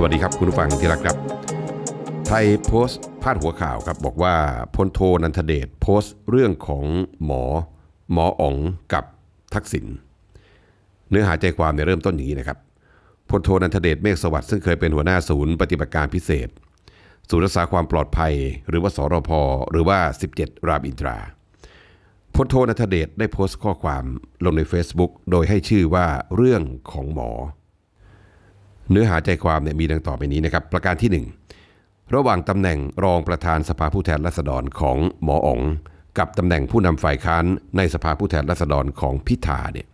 สวัสดีครับคุณผู้ฟังที่รักครับ ไทยโพสต์พาดหัวข่าวครับบอกว่าพลโทนันทเดชโพสต์ เรื่องของหมอ หมออ๋องกับทักษิณเนื้อหาใจความในเริ่มต้นอย่างนี้นะครับพลโทนันทเดชเมฆสวัสดิ์ซึ่งเคยเป็นหัวหน้าศูนย์ปฏิบัติการพิเศษ ศูนย์รักษาความปลอดภัย หรือว่าสรพหรือว่า 17 รามอินทราพลโทนันทเดชได้โพสต์ข้อความลงใน Facebook โดยให้ชื่อว่าเรื่องของหมอเนื้อหาใจความเนี่ยมีดังต่อไปนี้นะครับ ประการที่1ระหว่างตำแหน่งรองประธานสภาผู้แทนราษฎรของหมออ๋อง กับตำแหน่งผู้นำฝ่ายค้านในสภาผู้แทนราษฎรของพิธาเนี่ย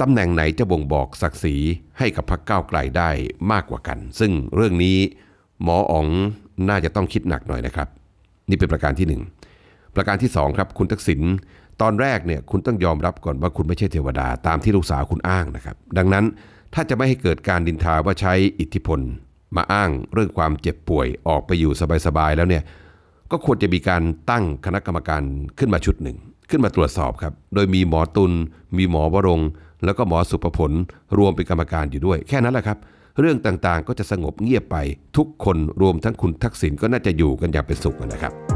ตำแหน่งไหนจะบ่งบอกศักดิ์ศรีให้กับพรรคก้าวไกลได้มากกว่ากัน ซึ่งเรื่องนี้หมออ๋องน่าจะต้องคิดหนักหน่อยนะครับ นี่เป็นประการที่ 1 ประการที่ 2 ครับคุณทักษิณตอนแรกเนี่ยคุณต้องยอมรับก่อนว่าคุณไม่ใช่เทวดาตามที่ลูกสาวคุณอ้างนะครับ ดังนั้นถ้าจะไม่ให้เกิดการดินทาว่าใช้อิทธิพลมาอ้างเรื่องความเจ็บป่วยออกไปอยู่สบาย ๆ แล้วเนี่ยก็ควรจะมีการตั้งคณะกรรมการขึ้นมาชุดหนึ่ง ขึ้นมาตรวจสอบครับ โดยมีหมอตุล มีหมอ วรงแล้วก็หมอสุภผล รวมเป็นกรรมการอยู่ด้วยแค่นั้นแหละครับ เรื่องต่างๆก็จะสงบเงียบไปทุกคนรวมทั้งคุณทักษิณก็น่าจะอยู่กันอย่างเป็นสุขนะครับ